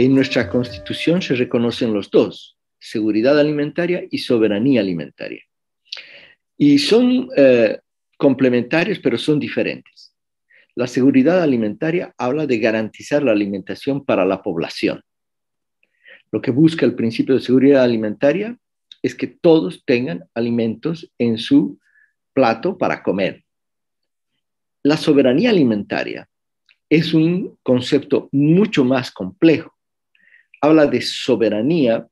En nuestra constitución se reconocen los dos, seguridad alimentaria y soberanía alimentaria. Y son eh, complementarios, pero son diferentes. La seguridad alimentaria habla de garantizar la alimentación para la población. Lo que busca el principio de seguridad alimentaria es que todos tengan alimentos en su plato para comer. La soberanía alimentaria es un concepto mucho más complejo habla de soberanía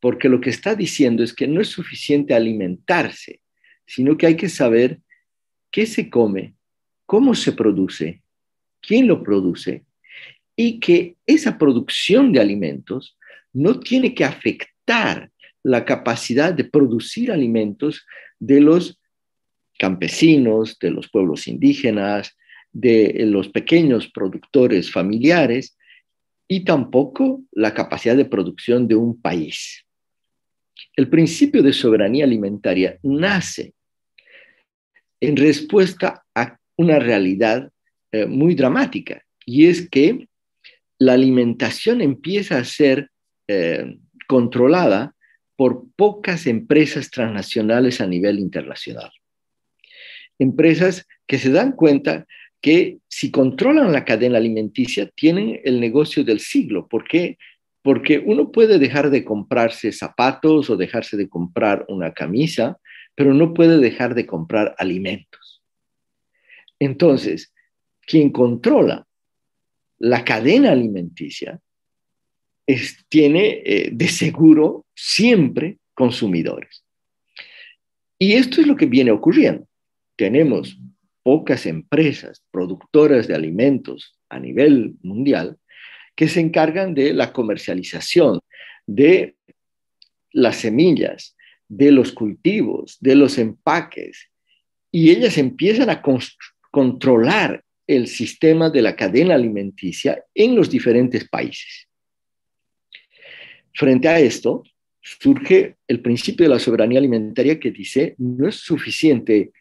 porque lo que está diciendo es que no es suficiente alimentarse, sino que hay que saber qué se come, cómo se produce, quién lo produce, y que esa producción de alimentos no tiene que afectar la capacidad de producir alimentos de los campesinos, de los pueblos indígenas, de los pequeños productores familiares, y tampoco la capacidad de producción de un país. El principio de soberanía alimentaria nace en respuesta a una realidad eh, muy dramática, y es que la alimentación empieza a ser eh, controlada por pocas empresas transnacionales a nivel internacional. Empresas que se dan cuenta que si controlan la cadena alimenticia tienen el negocio del siglo. ¿Por qué? Porque uno puede dejar de comprarse zapatos o dejarse de comprar una camisa, pero no puede dejar de comprar alimentos. Entonces, quien controla la cadena alimenticia tiene eh, de seguro siempre consumidores. Y esto es lo que viene ocurriendo. Tenemos pocas empresas productoras de alimentos a nivel mundial que se encargan de la comercialización de las semillas, de los cultivos, de los empaques, y ellas empiezan a controlar el sistema de la cadena alimenticia en los diferentes países. Frente a esto, surge el principio de la soberanía alimentaria que dice, no es suficiente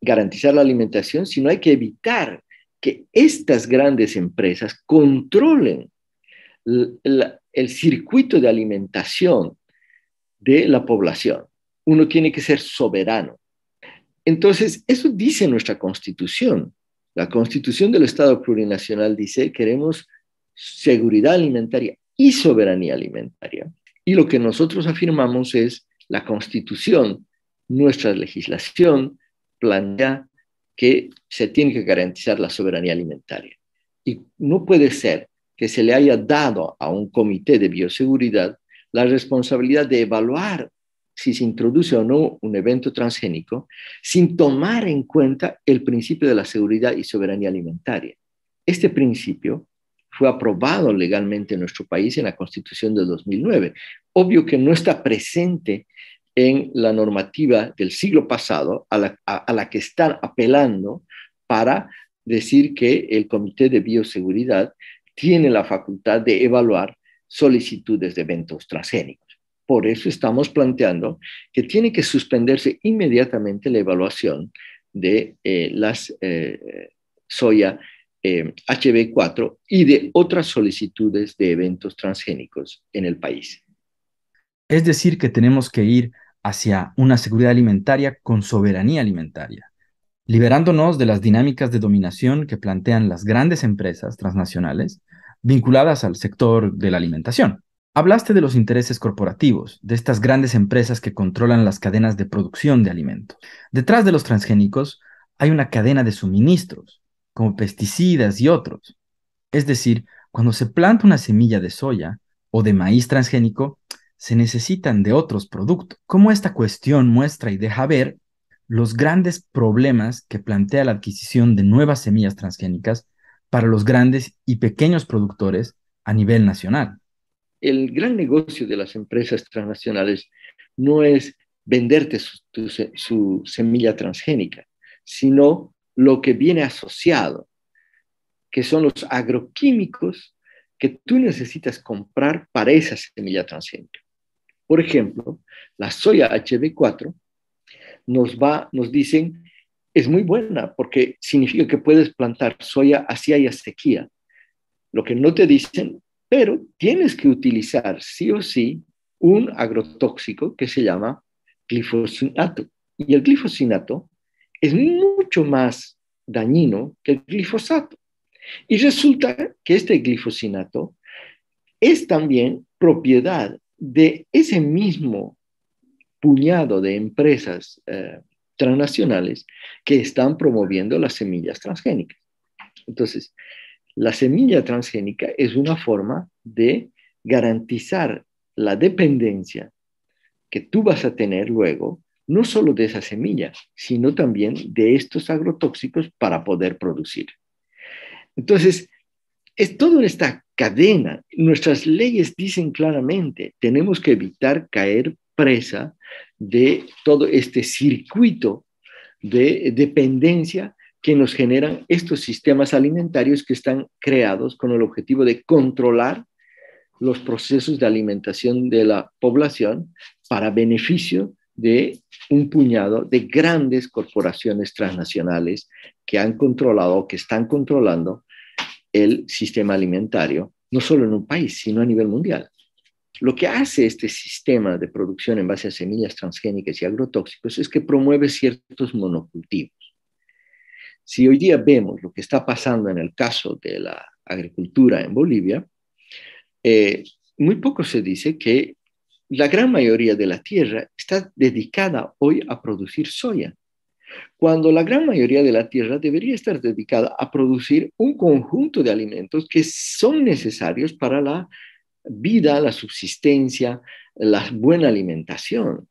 garantizar la alimentación, sino hay que evitar que estas grandes empresas controlen el, circuito de alimentación de la población. Uno tiene que ser soberano. Entonces, eso dice nuestra constitución. La constitución del Estado plurinacional dice, queremos seguridad alimentaria y soberanía alimentaria. Y lo que nosotros afirmamos es la constitución, nuestra legislación, plantea que se tiene que garantizar la soberanía alimentaria. Y no puede ser que se le haya dado a un comité de bioseguridad la responsabilidad de evaluar si se introduce o no un evento transgénico sin tomar en cuenta el principio de la seguridad y soberanía alimentaria. Este principio fue aprobado legalmente en nuestro país en la Constitución de 2009. Obvio que no está presente en la normativa del siglo pasado a la, que están apelando para decir que el Comité de Bioseguridad tiene la facultad de evaluar solicitudes de eventos transgénicos. Por eso estamos planteando que tiene que suspenderse inmediatamente la evaluación de eh, las eh, soya HB4 eh, y de otras solicitudes de eventos transgénicos en el país. Es decir, que tenemos que ir hacia una seguridad alimentaria con soberanía alimentaria, liberándonos de las dinámicas de dominación que plantean las grandes empresas transnacionales vinculadas al sector de la alimentación. Hablaste de los intereses corporativos, de estas grandes empresas que controlan las cadenas de producción de alimentos. Detrás de los transgénicos hay una cadena de suministros, como pesticidas y otros. Es decir, cuando se planta una semilla de soya o de maíz transgénico, se necesitan de otros productos. Como esta cuestión muestra y deja ver los grandes problemas que plantea la adquisición de nuevas semillas transgénicas para los grandes y pequeños productores a nivel nacional. El gran negocio de las empresas transnacionales no es venderte su, su semilla transgénica, sino lo que viene asociado, que son los agroquímicos que tú necesitas comprar para esa semilla transgénica. Por ejemplo, la soya HB4 nos va, nos dicen, es muy buena porque significa que puedes plantar soya así haya sequía. Lo que no te dicen, pero tienes que utilizar sí o sí un agrotóxico que se llama glifosinato. Y el glifosinato es mucho más dañino que el glifosato. Y resulta que este glifosinato es también propiedad de ese mismo puñado de empresas eh, transnacionales que están promoviendo las semillas transgénicas. Entonces, la semilla transgénica es una forma de garantizar la dependencia que tú vas a tener luego, no solo de esa semilla, sino también de estos agrotóxicos para poder producir. Entonces, es un esta cadena. Nuestras leyes dicen claramente, tenemos que evitar caer presa de todo este circuito de dependencia que nos generan estos sistemas alimentarios que están creados con el objetivo de controlar los procesos de alimentación de la población para beneficio de un puñado de grandes corporaciones transnacionales que han controlado, que están controlando el sistema alimentario, no solo en un país, sino a nivel mundial. Lo que hace este sistema de producción en base a semillas transgénicas y agrotóxicos es que promueve ciertos monocultivos. Si hoy día vemos lo que está pasando en el caso de la agricultura en Bolivia, eh, muy poco se dice que la gran mayoría de la tierra está dedicada hoy a producir soya cuando la gran mayoría de la tierra debería estar dedicada a producir un conjunto de alimentos que son necesarios para la vida, la subsistencia, la buena alimentación.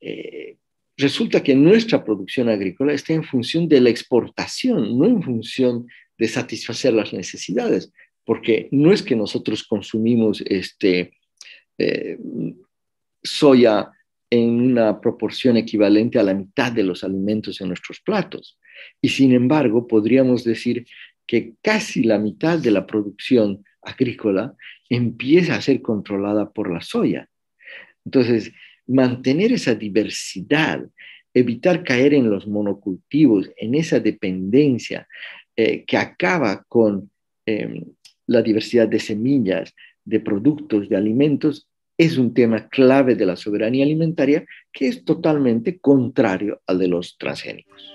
Eh, resulta que nuestra producción agrícola está en función de la exportación, no en función de satisfacer las necesidades, porque no es que nosotros consumimos este, eh, soya en una proporción equivalente a la mitad de los alimentos en nuestros platos. Y sin embargo, podríamos decir que casi la mitad de la producción agrícola empieza a ser controlada por la soya. Entonces, mantener esa diversidad, evitar caer en los monocultivos, en esa dependencia eh, que acaba con em, la diversidad de semillas, de productos, de alimentos, es un tema clave de la soberanía alimentaria que es totalmente contrario al de los transgénicos.